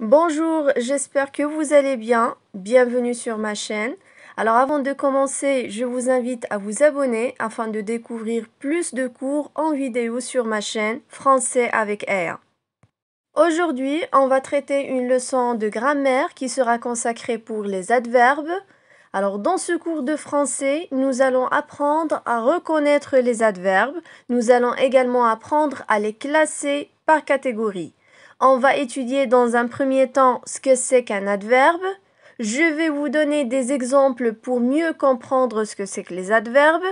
Bonjour, j'espère que vous allez bien. Bienvenue sur ma chaîne. Alors avant de commencer, je vous invite à vous abonner afin de découvrir plus de cours en vidéo sur ma chaîne Français avec R. Aujourd'hui, on va traiter une leçon de grammaire qui sera consacrée pour les adverbes. Alors dans ce cours de français, nous allons apprendre à reconnaître les adverbes. Nous allons également apprendre à les classer par catégorie. On va étudier dans un premier temps ce que c'est qu'un adverbe. Je vais vous donner des exemples pour mieux comprendre ce que c'est que les adverbes.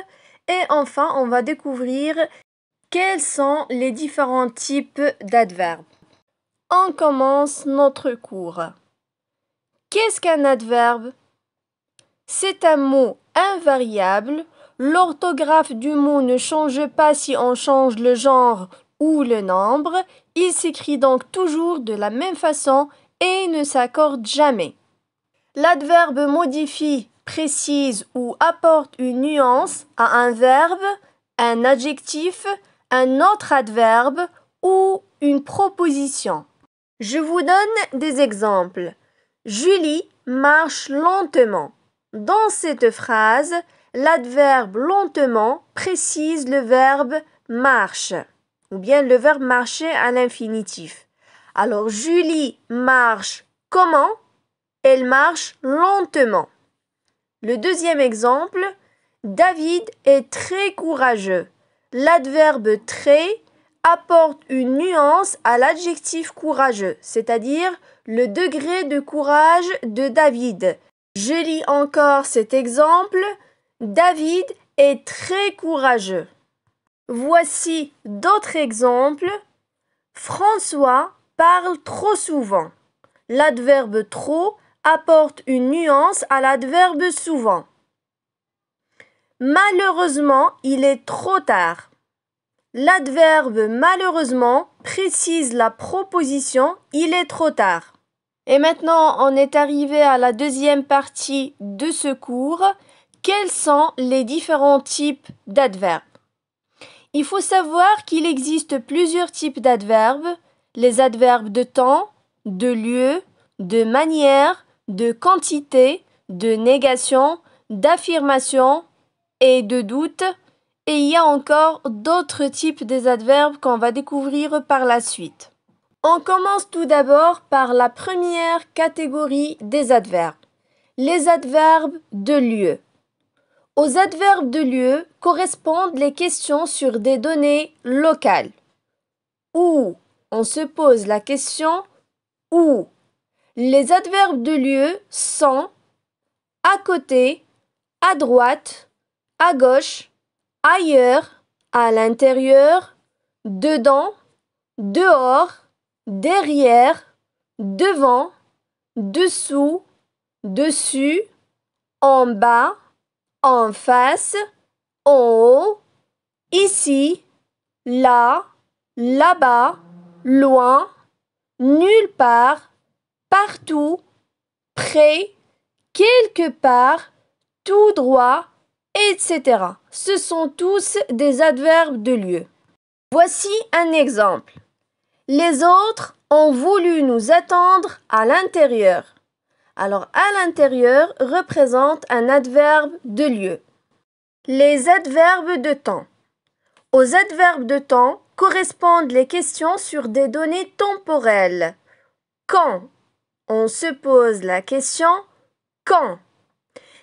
Et enfin, on va découvrir quels sont les différents types d'adverbes. On commence notre cours. Qu'est-ce qu'un adverbe C'est un mot invariable. L'orthographe du mot ne change pas si on change le genre, ou le nombre, il s'écrit donc toujours de la même façon et ne s'accorde jamais. L'adverbe modifie, précise ou apporte une nuance à un verbe, un adjectif, un autre adverbe ou une proposition. Je vous donne des exemples. Julie marche lentement. Dans cette phrase, l'adverbe lentement précise le verbe marche ou bien le verbe marcher à l'infinitif. Alors Julie marche comment Elle marche lentement. Le deuxième exemple, David est très courageux. L'adverbe très apporte une nuance à l'adjectif courageux, c'est-à-dire le degré de courage de David. Je lis encore cet exemple. David est très courageux. Voici d'autres exemples. François parle trop souvent. L'adverbe trop apporte une nuance à l'adverbe souvent. Malheureusement, il est trop tard. L'adverbe malheureusement précise la proposition il est trop tard. Et maintenant, on est arrivé à la deuxième partie de ce cours. Quels sont les différents types d'adverbes il faut savoir qu'il existe plusieurs types d'adverbes, les adverbes de temps, de lieu, de manière, de quantité, de négation, d'affirmation et de doute, et il y a encore d'autres types d'adverbes qu'on va découvrir par la suite. On commence tout d'abord par la première catégorie des adverbes, les adverbes de lieu. Aux adverbes de lieu correspondent les questions sur des données locales. Où on se pose la question où. Les adverbes de lieu sont à côté, à droite, à gauche, ailleurs, à l'intérieur, dedans, dehors, derrière, devant, dessous, dessus, en bas en face, en haut, ici, là, là-bas, loin, nulle part, partout, près, quelque part, tout droit, etc. Ce sont tous des adverbes de lieu. Voici un exemple. Les autres ont voulu nous attendre à l'intérieur. Alors à l'intérieur représente un adverbe de lieu. Les adverbes de temps. Aux adverbes de temps correspondent les questions sur des données temporelles. Quand On se pose la question quand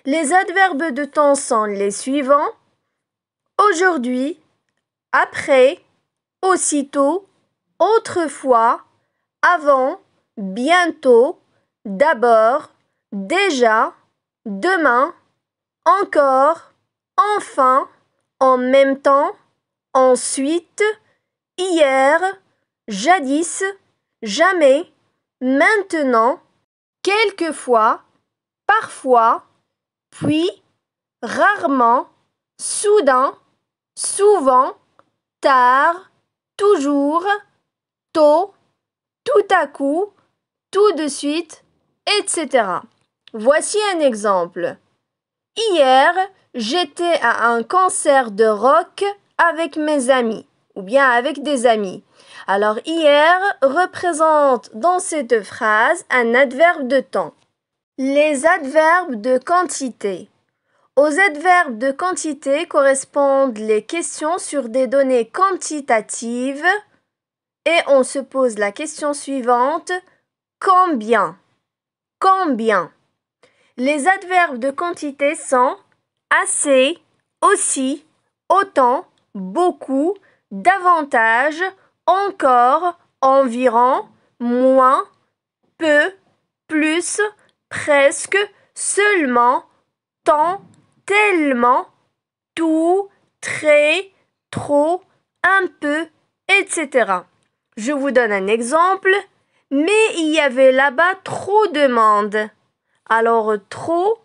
Les adverbes de temps sont les suivants aujourd'hui, après, aussitôt, autrefois, avant, bientôt, d'abord, déjà, demain, encore, enfin, en même temps, ensuite, hier, jadis, jamais, maintenant, quelquefois, parfois, puis, rarement, soudain, souvent, tard, toujours, tôt, tout à coup, tout de suite, etc. Voici un exemple. Hier, j'étais à un concert de rock avec mes amis ou bien avec des amis. Alors hier représente dans cette phrase un adverbe de temps. Les adverbes de quantité. Aux adverbes de quantité correspondent les questions sur des données quantitatives et on se pose la question suivante combien combien. Les adverbes de quantité sont assez, aussi, autant, beaucoup, davantage, encore, environ, moins, peu, plus, presque, seulement, tant, tellement, tout, très, trop, un peu, etc. Je vous donne un exemple mais il y avait là-bas trop de monde. Alors trop,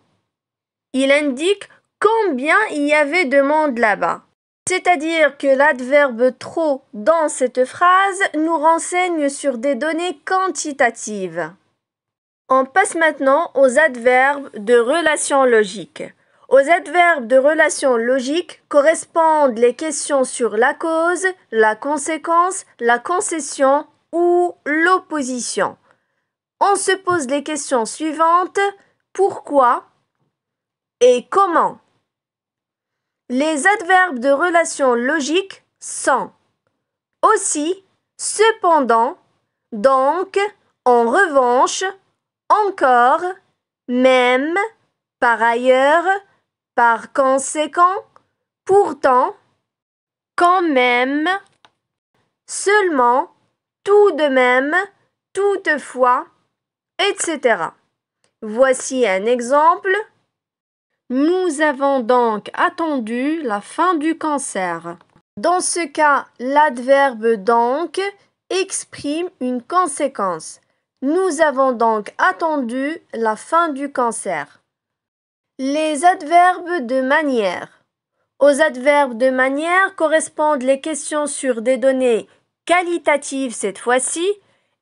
il indique combien il y avait de monde là-bas. C'est-à-dire que l'adverbe trop dans cette phrase nous renseigne sur des données quantitatives. On passe maintenant aux adverbes de relation logique. Aux adverbes de relation logique correspondent les questions sur la cause, la conséquence, la concession ou l'opposition. On se pose les questions suivantes. Pourquoi et comment Les adverbes de relation logique sont aussi, cependant, donc, en revanche, encore, même, par ailleurs, par conséquent, pourtant, quand même, seulement, tout de même, toutefois, etc. Voici un exemple. Nous avons donc attendu la fin du cancer. Dans ce cas, l'adverbe donc exprime une conséquence. Nous avons donc attendu la fin du cancer. Les adverbes de manière. Aux adverbes de manière correspondent les questions sur des données qualitative cette fois-ci,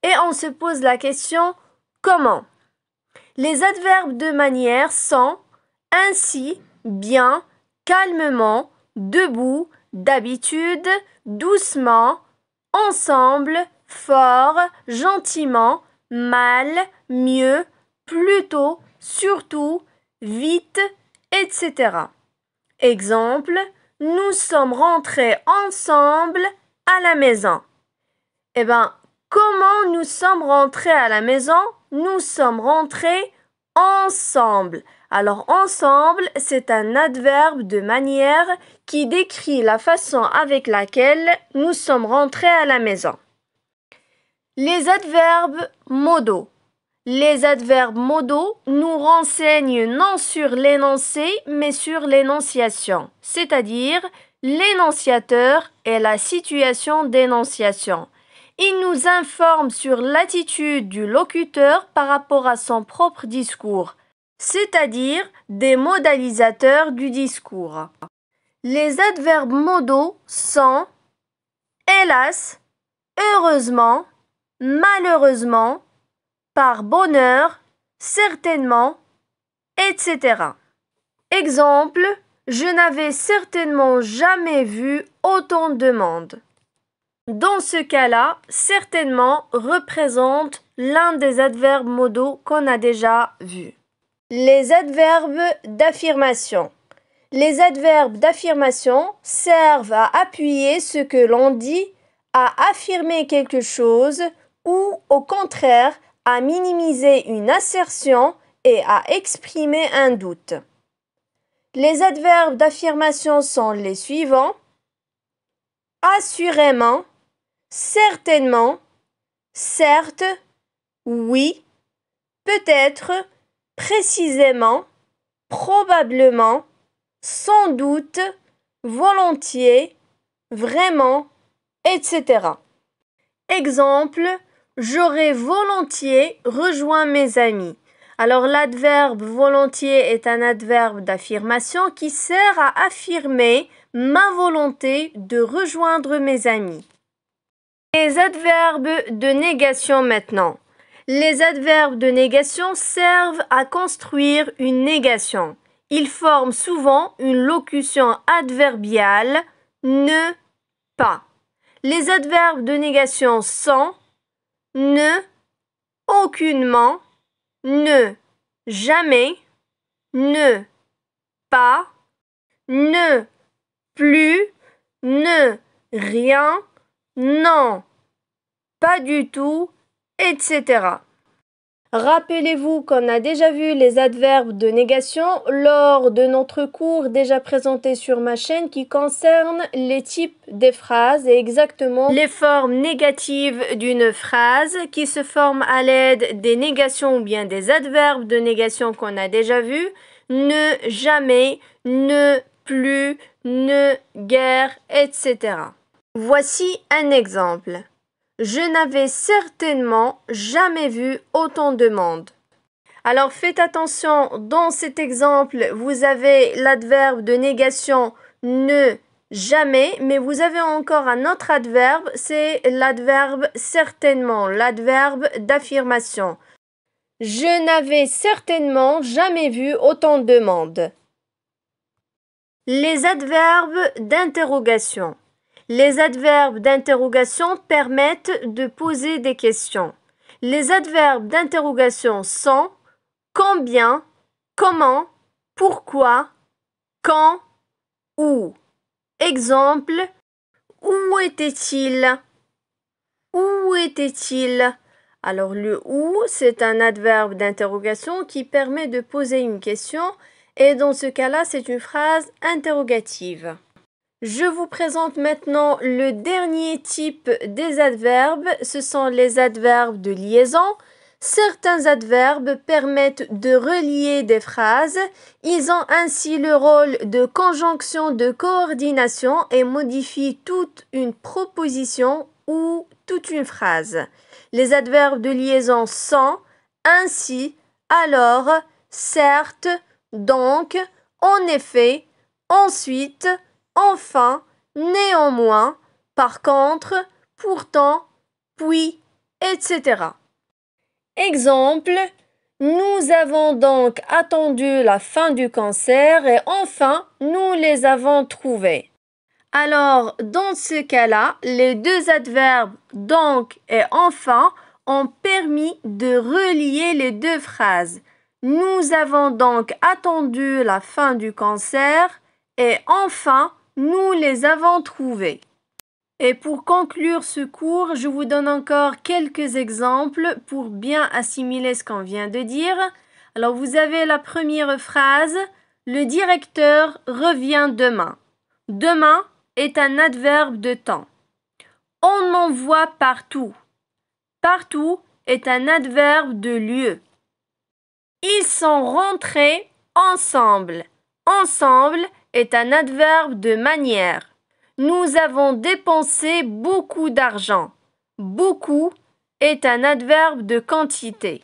et on se pose la question comment Les adverbes de manière sont ainsi, bien, calmement, debout, d'habitude, doucement, ensemble, fort, gentiment, mal, mieux, plutôt, surtout, vite, etc. Exemple, nous sommes rentrés ensemble à la maison. Eh ben, comment nous sommes rentrés à la maison Nous sommes rentrés ensemble. Alors ensemble, c'est un adverbe de manière qui décrit la façon avec laquelle nous sommes rentrés à la maison. Les adverbes modaux. Les adverbes modaux nous renseignent non sur l'énoncé, mais sur l'énonciation, c'est-à-dire l'énonciateur et la situation d'énonciation. Il nous informe sur l'attitude du locuteur par rapport à son propre discours, c'est-à-dire des modalisateurs du discours. Les adverbes modaux sont hélas, heureusement, malheureusement, par bonheur, certainement, etc. Exemple, je n'avais certainement jamais vu autant de monde dans ce cas-là, certainement représente l'un des adverbes modaux qu'on a déjà vu. Les adverbes d'affirmation. Les adverbes d'affirmation servent à appuyer ce que l'on dit, à affirmer quelque chose ou au contraire à minimiser une assertion et à exprimer un doute. Les adverbes d'affirmation sont les suivants. Assurément, certainement, certes, oui, peut-être, précisément, probablement, sans doute, volontiers, vraiment, etc. Exemple, j'aurais volontiers rejoint mes amis. Alors l'adverbe volontiers est un adverbe d'affirmation qui sert à affirmer ma volonté de rejoindre mes amis adverbes de négation maintenant. Les adverbes de négation servent à construire une négation. Ils forment souvent une locution adverbiale ne pas. Les adverbes de négation sont ne, aucunement, ne, jamais, ne, pas, ne, plus, ne, rien, non, pas du tout, etc. Rappelez-vous qu'on a déjà vu les adverbes de négation lors de notre cours déjà présenté sur ma chaîne qui concerne les types des phrases et exactement les formes négatives d'une phrase qui se forment à l'aide des négations ou bien des adverbes de négation qu'on a déjà vu. Ne jamais, ne plus, ne guère, etc. Voici un exemple. Je n'avais certainement jamais vu autant de monde. Alors faites attention, dans cet exemple, vous avez l'adverbe de négation ne jamais, mais vous avez encore un autre adverbe, c'est l'adverbe certainement, l'adverbe d'affirmation. Je n'avais certainement jamais vu autant de monde. Les adverbes d'interrogation. Les adverbes d'interrogation permettent de poser des questions. Les adverbes d'interrogation sont combien, comment, pourquoi, quand, où. Exemple, où était-il Où était-il Alors le OU, c'est un adverbe d'interrogation qui permet de poser une question et dans ce cas-là, c'est une phrase interrogative. Je vous présente maintenant le dernier type des adverbes. Ce sont les adverbes de liaison. Certains adverbes permettent de relier des phrases. Ils ont ainsi le rôle de conjonction de coordination et modifient toute une proposition ou toute une phrase. Les adverbes de liaison sont ainsi, alors, certes, donc, en effet, ensuite, enfin, néanmoins, par contre, pourtant, puis, etc. Exemple, nous avons donc attendu la fin du cancer et enfin, nous les avons trouvés. Alors, dans ce cas-là, les deux adverbes donc et enfin ont permis de relier les deux phrases. Nous avons donc attendu la fin du cancer et enfin nous les avons trouvés. Et pour conclure ce cours, je vous donne encore quelques exemples pour bien assimiler ce qu'on vient de dire. Alors vous avez la première phrase, le directeur revient demain. Demain est un adverbe de temps. On en voit partout. Partout est un adverbe de lieu. Ils sont rentrés ensemble. Ensemble est un adverbe de manière. Nous avons dépensé beaucoup d'argent. Beaucoup est un adverbe de quantité.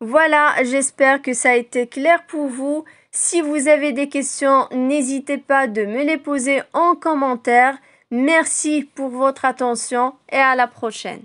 Voilà, j'espère que ça a été clair pour vous. Si vous avez des questions, n'hésitez pas de me les poser en commentaire. Merci pour votre attention et à la prochaine.